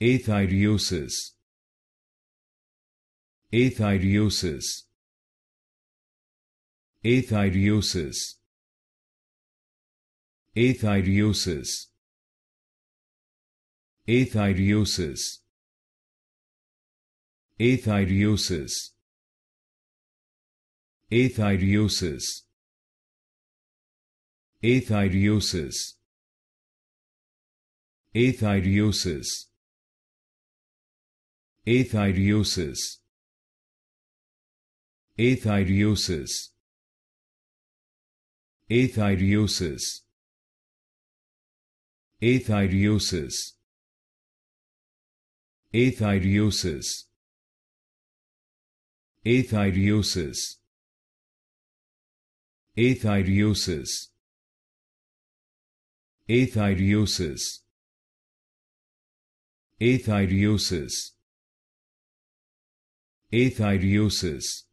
Athiriosis. Athiriosis. Athiriosis. Athiriosis. Athiriosis. Athiriosis. Athiriosis. Athiriosis. Athiriosis Athyriosis. Athyriosis. Athyriosis. Athyriosis. Athyriosis. Athyriosis. Athyriosis. Athyriosis. Athyriosis athiriosis